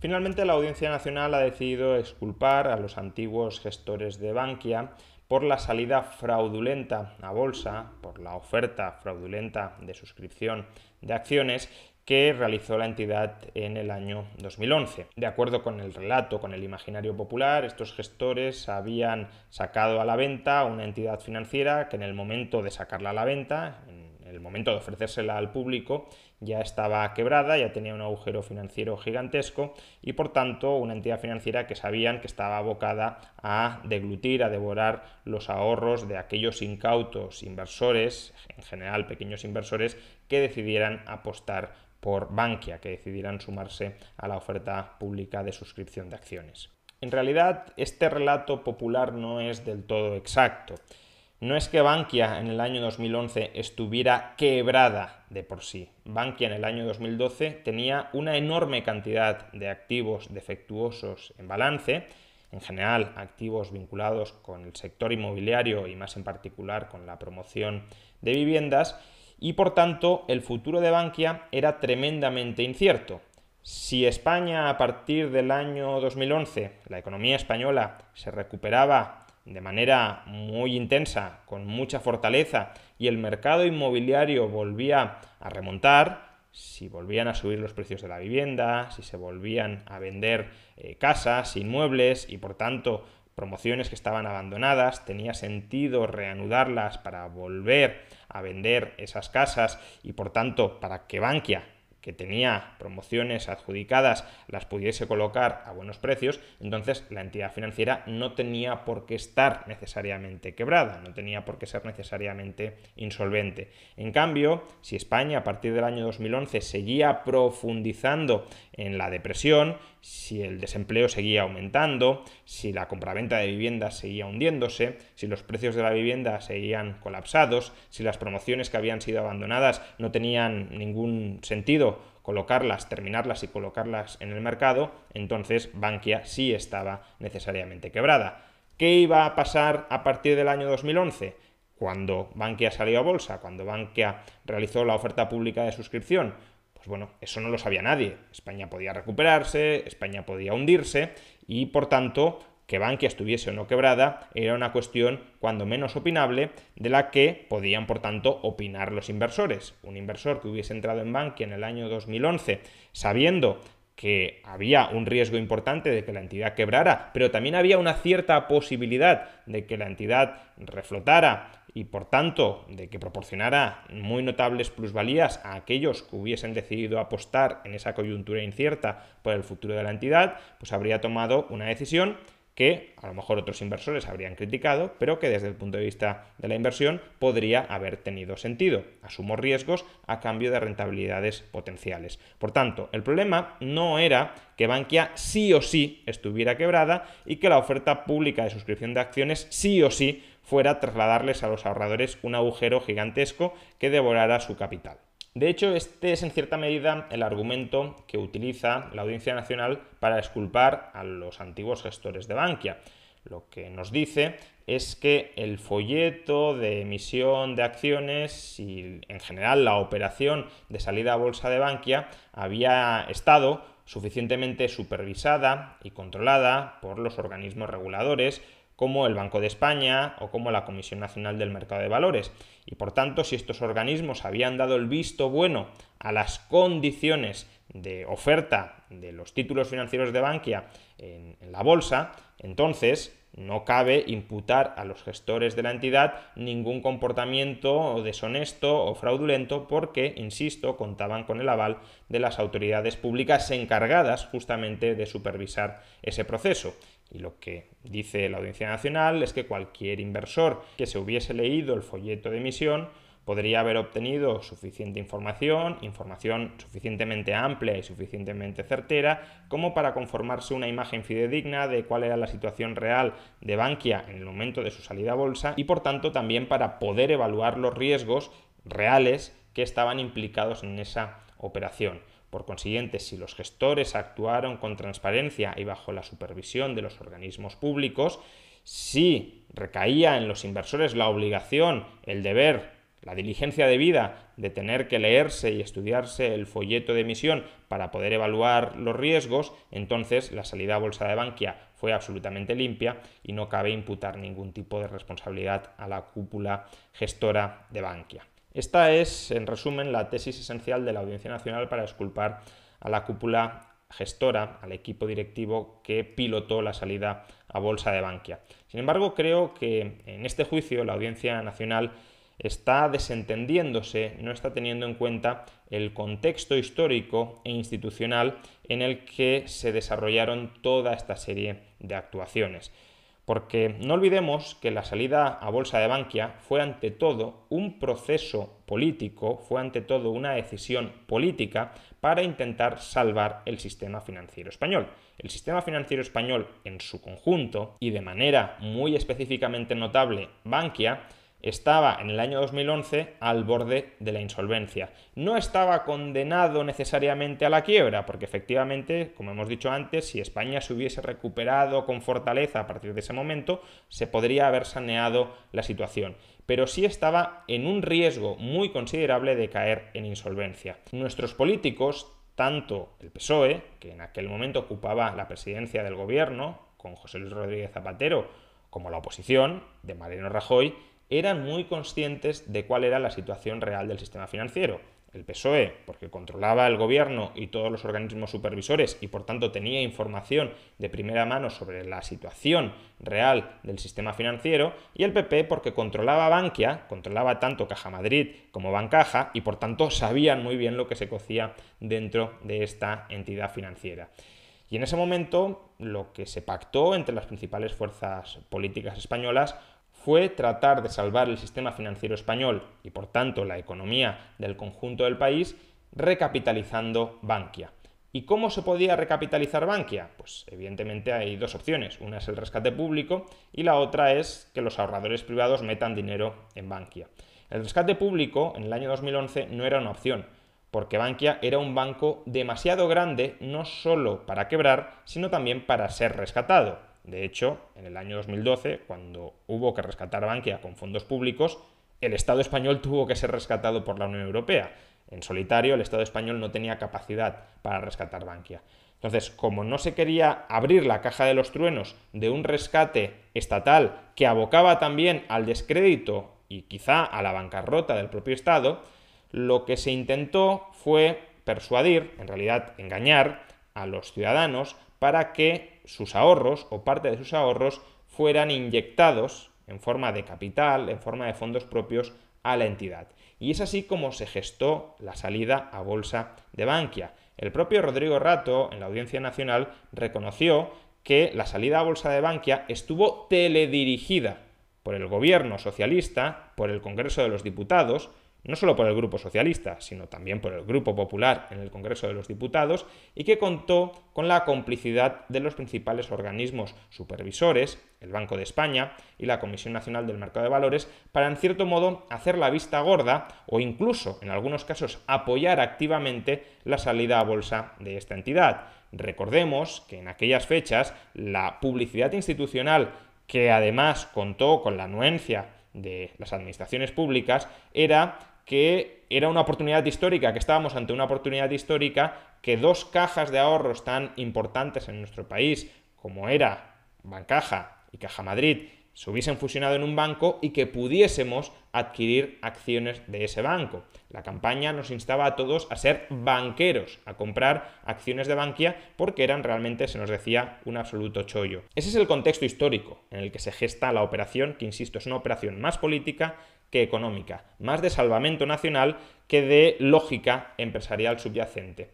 Finalmente, la Audiencia Nacional ha decidido exculpar a los antiguos gestores de Bankia por la salida fraudulenta a bolsa, por la oferta fraudulenta de suscripción de acciones que realizó la entidad en el año 2011. De acuerdo con el relato, con el imaginario popular, estos gestores habían sacado a la venta una entidad financiera que en el momento de sacarla a la venta, en el momento de ofrecérsela al público ya estaba quebrada, ya tenía un agujero financiero gigantesco y por tanto una entidad financiera que sabían que estaba abocada a deglutir, a devorar los ahorros de aquellos incautos inversores, en general pequeños inversores, que decidieran apostar por Bankia, que decidieran sumarse a la oferta pública de suscripción de acciones. En realidad, este relato popular no es del todo exacto. No es que Bankia en el año 2011 estuviera quebrada de por sí. Bankia en el año 2012 tenía una enorme cantidad de activos defectuosos en balance, en general activos vinculados con el sector inmobiliario y más en particular con la promoción de viviendas, y por tanto el futuro de Bankia era tremendamente incierto. Si España a partir del año 2011, la economía española se recuperaba de manera muy intensa, con mucha fortaleza, y el mercado inmobiliario volvía a remontar, si volvían a subir los precios de la vivienda, si se volvían a vender eh, casas, inmuebles y por tanto promociones que estaban abandonadas, tenía sentido reanudarlas para volver a vender esas casas y por tanto para que Bankia que tenía promociones adjudicadas las pudiese colocar a buenos precios, entonces la entidad financiera no tenía por qué estar necesariamente quebrada, no tenía por qué ser necesariamente insolvente. En cambio, si España a partir del año 2011 seguía profundizando en la depresión, si el desempleo seguía aumentando, si la compraventa de viviendas seguía hundiéndose, si los precios de la vivienda seguían colapsados, si las promociones que habían sido abandonadas no tenían ningún sentido colocarlas, terminarlas y colocarlas en el mercado, entonces Bankia sí estaba necesariamente quebrada. ¿Qué iba a pasar a partir del año 2011? Cuando Bankia salió a bolsa, cuando Bankia realizó la oferta pública de suscripción, pues bueno, eso no lo sabía nadie. España podía recuperarse, España podía hundirse y por tanto que Bankia estuviese o no quebrada era una cuestión cuando menos opinable de la que podían por tanto opinar los inversores. Un inversor que hubiese entrado en Bankia en el año 2011 sabiendo que había un riesgo importante de que la entidad quebrara, pero también había una cierta posibilidad de que la entidad reflotara y por tanto de que proporcionara muy notables plusvalías a aquellos que hubiesen decidido apostar en esa coyuntura incierta por el futuro de la entidad, pues habría tomado una decisión que a lo mejor otros inversores habrían criticado, pero que desde el punto de vista de la inversión podría haber tenido sentido. Asumo riesgos a cambio de rentabilidades potenciales. Por tanto, el problema no era que Bankia sí o sí estuviera quebrada y que la oferta pública de suscripción de acciones sí o sí fuera trasladarles a los ahorradores un agujero gigantesco que devorara su capital. De hecho, este es en cierta medida el argumento que utiliza la Audiencia Nacional para exculpar a los antiguos gestores de Bankia. Lo que nos dice es que el folleto de emisión de acciones y en general la operación de salida a bolsa de Bankia había estado suficientemente supervisada y controlada por los organismos reguladores como el Banco de España o como la Comisión Nacional del Mercado de Valores. Y por tanto, si estos organismos habían dado el visto bueno a las condiciones de oferta de los títulos financieros de Bankia en, la bolsa, entonces no cabe imputar a los gestores de la entidad ningún comportamiento deshonesto o fraudulento porque, insisto, contaban con el aval de las autoridades públicas encargadas justamente de supervisar ese proceso. Y lo que dice la Audiencia Nacional es que cualquier inversor que se hubiese leído el folleto de emisión podría haber obtenido suficiente información, información suficientemente amplia y suficientemente certera, como para conformarse una imagen fidedigna de cuál era la situación real de Bankia en el momento de su salida a bolsa y por tanto también para poder evaluar los riesgos reales que estaban implicados en esa operación. Por consiguiente, si los gestores actuaron con transparencia y bajo la supervisión de los organismos públicos, si recaía en los inversores la obligación, el deber, la diligencia debida de tener que leerse y estudiarse el folleto de emisión para poder evaluar los riesgos, entonces la salida a bolsa de Bankia fue absolutamente limpia y no cabe imputar ningún tipo de responsabilidad a la cúpula gestora de Bankia. Esta es, en resumen, la tesis esencial de la Audiencia Nacional para exculpar a la cúpula gestora, al equipo directivo que pilotó la salida a bolsa de Bankia. Sin embargo, creo que en este juicio la Audiencia Nacional está desentendiéndose, no está teniendo en cuenta el contexto histórico e institucional en el que se desarrollaron toda esta serie de actuaciones. Porque no olvidemos que la salida a bolsa de Bankia fue ante todo un proceso político, fue ante todo una decisión política para intentar salvar el sistema financiero español. El sistema financiero español en su conjunto y de manera muy específicamente notable Bankia estaba en el año 2011 al borde de la insolvencia. No estaba condenado necesariamente a la quiebra, porque efectivamente, como hemos dicho antes, si España se hubiese recuperado con fortaleza a partir de ese momento, se podría haber saneado la situación. Pero sí estaba en un riesgo muy considerable de caer en insolvencia. Nuestros políticos, tanto el PSOE, que en aquel momento ocupaba la presidencia del gobierno, con José Luis Rodríguez Zapatero, como la oposición de Mariano Rajoy, eran muy conscientes de cuál era la situación real del sistema financiero. El PSOE, porque controlaba el gobierno y todos los organismos supervisores y por tanto tenía información de primera mano sobre la situación real del sistema financiero, y el PP porque controlaba Bankia, controlaba tanto Caja Madrid como Bancaja y por tanto sabían muy bien lo que se cocía dentro de esta entidad financiera. Y en ese momento lo que se pactó entre las principales fuerzas políticas españolas fue tratar de salvar el sistema financiero español y por tanto la economía del conjunto del país recapitalizando Bankia. ¿Y cómo se podía recapitalizar Bankia? Pues evidentemente hay dos opciones. Una es el rescate público y la otra es que los ahorradores privados metan dinero en Bankia. El rescate público en el año 2011 no era una opción, porque Bankia era un banco demasiado grande no solo para quebrar, sino también para ser rescatado. De hecho, en el año 2012, cuando hubo que rescatar Bankia con fondos públicos, el Estado español tuvo que ser rescatado por la Unión Europea. En solitario, el Estado español no tenía capacidad para rescatar Bankia. Entonces, como no se quería abrir la caja de los truenos de un rescate estatal que abocaba también al descrédito y quizá a la bancarrota del propio Estado, lo que se intentó fue persuadir, en realidad engañar, a los ciudadanos para que sus ahorros o parte de sus ahorros fueran inyectados en forma de capital, en forma de fondos propios a la entidad. Y es así como se gestó la salida a bolsa de Bankia. El propio Rodrigo Rato, en la Audiencia Nacional, reconoció que la salida a bolsa de Bankia estuvo teledirigida por el gobierno socialista, por el Congreso de los Diputados, no solo por el Grupo Socialista, sino también por el Grupo Popular en el Congreso de los Diputados, y que contó con la complicidad de los principales organismos supervisores, el Banco de España y la Comisión Nacional del Mercado de Valores, para en cierto modo hacer la vista gorda o incluso, en algunos casos, apoyar activamente la salida a bolsa de esta entidad. Recordemos que en aquellas fechas la publicidad institucional, que además contó con la anuencia de las administraciones públicas era que era una oportunidad histórica, que estábamos ante una oportunidad histórica, que dos cajas de ahorros tan importantes en nuestro país como era Bancaja y Caja Madrid se hubiesen fusionado en un banco y que pudiésemos adquirir acciones de ese banco. La campaña nos instaba a todos a ser banqueros, a comprar acciones de Bankia porque eran realmente, se nos decía, un absoluto chollo. Ese es el contexto histórico en el que se gesta la operación, que insisto, es una operación más política que económica, más de salvamento nacional que de lógica empresarial subyacente.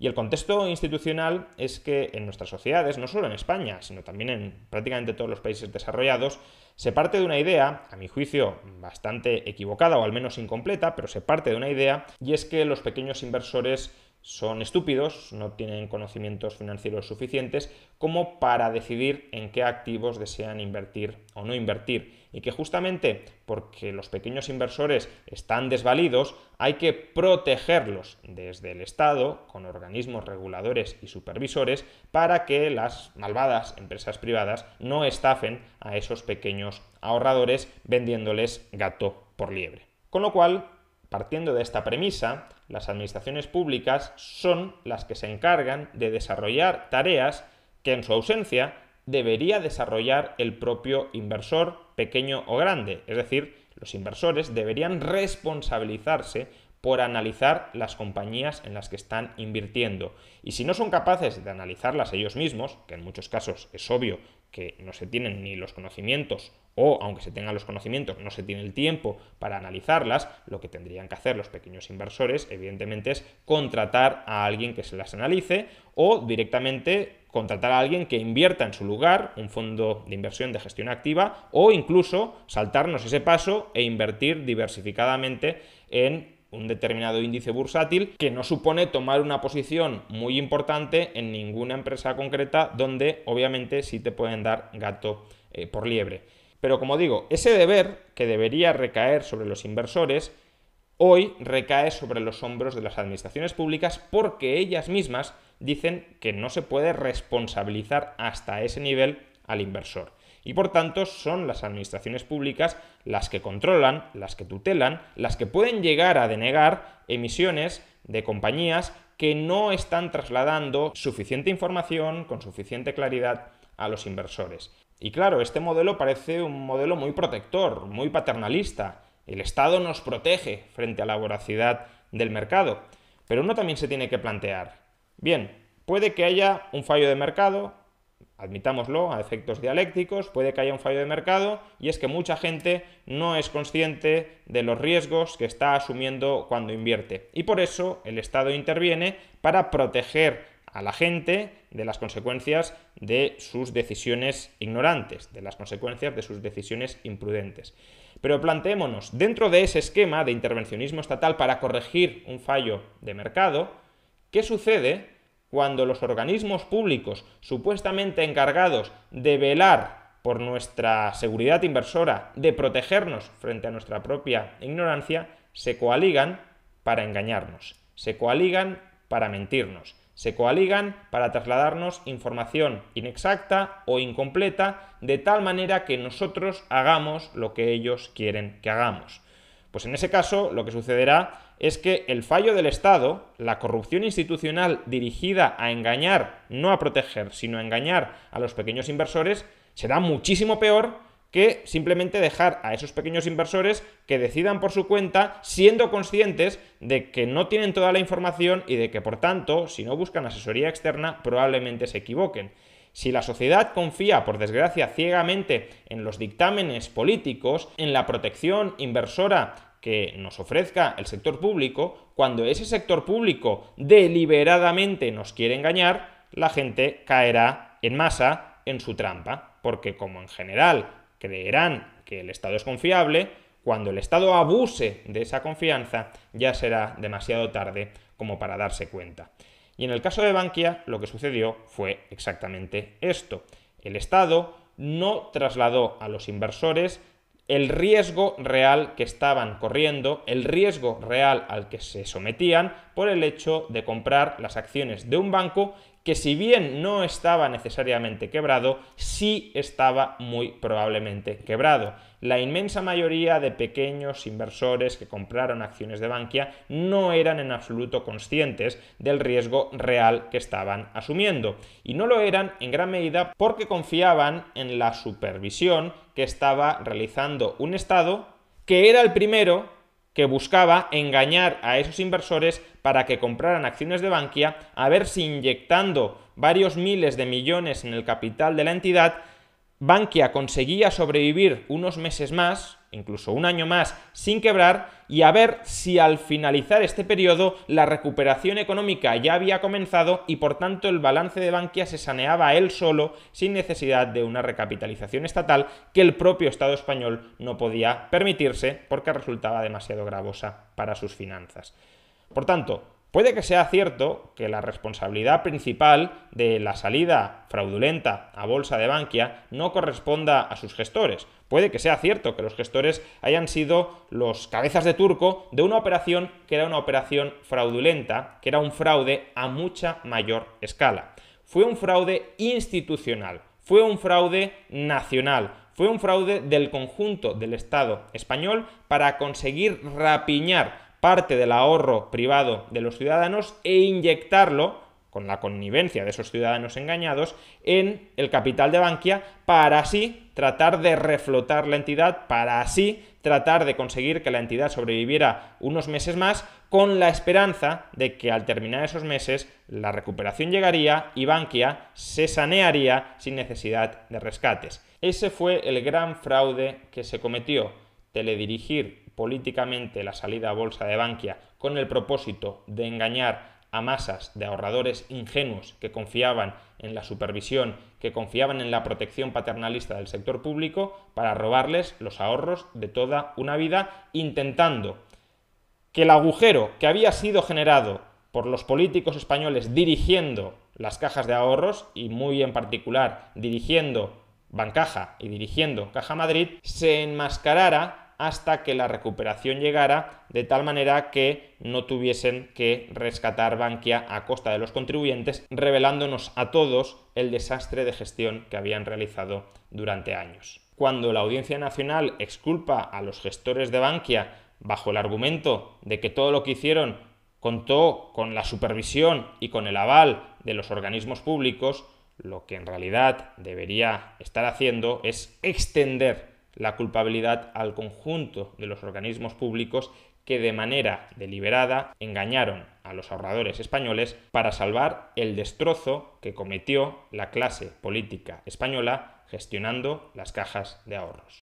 Y el contexto institucional es que en nuestras sociedades, no solo en España, sino también en prácticamente todos los países desarrollados, se parte de una idea, a mi juicio bastante equivocada o al menos incompleta, pero se parte de una idea, y es que los pequeños inversores son estúpidos, no tienen conocimientos financieros suficientes como para decidir en qué activos desean invertir o no invertir. Y que justamente porque los pequeños inversores están desvalidos, hay que protegerlos desde el Estado, con organismos reguladores y supervisores, para que las malvadas empresas privadas no estafen a esos pequeños ahorradores vendiéndoles gato por liebre. Con lo cual, partiendo de esta premisa, las administraciones públicas son las que se encargan de desarrollar tareas que en su ausencia debería desarrollar el propio inversor pequeño o grande. Es decir, los inversores deberían responsabilizarse por analizar las compañías en las que están invirtiendo. Y si no son capaces de analizarlas ellos mismos, que en muchos casos es obvio que no se tienen ni los conocimientos o aunque se tengan los conocimientos, no se tiene el tiempo para analizarlas, lo que tendrían que hacer los pequeños inversores, evidentemente, es contratar a alguien que se las analice o directamente contratar a alguien que invierta en su lugar, un fondo de inversión de gestión activa, o incluso saltarnos ese paso e invertir diversificadamente en un determinado índice bursátil que no supone tomar una posición muy importante en ninguna empresa concreta donde obviamente sí te pueden dar gato eh, por liebre. Pero como digo, ese deber que debería recaer sobre los inversores, hoy recae sobre los hombros de las administraciones públicas porque ellas mismas dicen que no se puede responsabilizar hasta ese nivel al inversor. Y por tanto son las administraciones públicas las que controlan, las que tutelan, las que pueden llegar a denegar emisiones de compañías que no están trasladando suficiente información con suficiente claridad a los inversores. Y claro, este modelo parece un modelo muy protector, muy paternalista. El Estado nos protege frente a la voracidad del mercado. Pero uno también se tiene que plantear, bien, puede que haya un fallo de mercado, admitámoslo, a efectos dialécticos, puede que haya un fallo de mercado y es que mucha gente no es consciente de los riesgos que está asumiendo cuando invierte. Y por eso el Estado interviene para proteger a la gente de las consecuencias de sus decisiones ignorantes, de las consecuencias de sus decisiones imprudentes. Pero planteémonos, dentro de ese esquema de intervencionismo estatal para corregir un fallo de mercado, ¿qué sucede cuando los organismos públicos supuestamente encargados de velar por nuestra seguridad inversora, de protegernos frente a nuestra propia ignorancia, se coaligan para engañarnos, se coaligan para mentirnos, se coaligan para trasladarnos información inexacta o incompleta de tal manera que nosotros hagamos lo que ellos quieren que hagamos. Pues en ese caso lo que sucederá es que el fallo del Estado, la corrupción institucional dirigida a engañar, no a proteger, sino a engañar a los pequeños inversores, será muchísimo peor que simplemente dejar a esos pequeños inversores que decidan por su cuenta, siendo conscientes de que no tienen toda la información y de que por tanto, si no buscan asesoría externa, probablemente se equivoquen. Si la sociedad confía, por desgracia, ciegamente en los dictámenes políticos, en la protección inversora que nos ofrezca el sector público, cuando ese sector público deliberadamente nos quiere engañar, la gente caerá en masa en su trampa, porque como en general creerán que el Estado es confiable, cuando el Estado abuse de esa confianza ya será demasiado tarde como para darse cuenta. Y en el caso de Bankia lo que sucedió fue exactamente esto. El Estado no trasladó a los inversores el riesgo real que estaban corriendo, el riesgo real al que se sometían por el hecho de comprar las acciones de un banco que si bien no estaba necesariamente quebrado, sí estaba muy probablemente quebrado. La inmensa mayoría de pequeños inversores que compraron acciones de Bankia no eran en absoluto conscientes del riesgo real que estaban asumiendo. Y no lo eran en gran medida porque confiaban en la supervisión que estaba realizando un Estado que era el primero que buscaba engañar a esos inversores para que compraran acciones de Bankia, a ver si inyectando varios miles de millones en el capital de la entidad Bankia conseguía sobrevivir unos meses más, incluso un año más, sin quebrar y a ver si al finalizar este periodo la recuperación económica ya había comenzado y por tanto el balance de Bankia se saneaba él solo sin necesidad de una recapitalización estatal que el propio Estado español no podía permitirse porque resultaba demasiado gravosa para sus finanzas. Por tanto, Puede que sea cierto que la responsabilidad principal de la salida fraudulenta a bolsa de Bankia no corresponda a sus gestores. Puede que sea cierto que los gestores hayan sido los cabezas de turco de una operación que era una operación fraudulenta, que era un fraude a mucha mayor escala. Fue un fraude institucional, fue un fraude nacional, fue un fraude del conjunto del Estado español para conseguir rapiñar parte del ahorro privado de los ciudadanos e inyectarlo con la connivencia de esos ciudadanos engañados, en el capital de Bankia para así tratar de reflotar la entidad, para así tratar de conseguir que la entidad sobreviviera unos meses más, con la esperanza de que al terminar esos meses la recuperación llegaría y Bankia se sanearía sin necesidad de rescates. Ese fue el gran fraude que se cometió, teledirigir políticamente la salida a bolsa de Bankia con el propósito de engañar a masas de ahorradores ingenuos que confiaban en la supervisión, que confiaban en la protección paternalista del sector público, para robarles los ahorros de toda una vida, intentando que el agujero que había sido generado por los políticos españoles dirigiendo las cajas de ahorros y muy en particular dirigiendo Bancaja y dirigiendo Caja Madrid, se enmascarara hasta que la recuperación llegara, de tal manera que no tuviesen que rescatar Bankia a costa de los contribuyentes, revelándonos a todos el desastre de gestión que habían realizado durante años. Cuando la Audiencia Nacional exculpa a los gestores de Bankia bajo el argumento de que todo lo que hicieron contó con la supervisión y con el aval de los organismos públicos, lo que en realidad debería estar haciendo es extender la culpabilidad al conjunto de los organismos públicos que de manera deliberada engañaron a los ahorradores españoles para salvar el destrozo que cometió la clase política española gestionando las cajas de ahorros.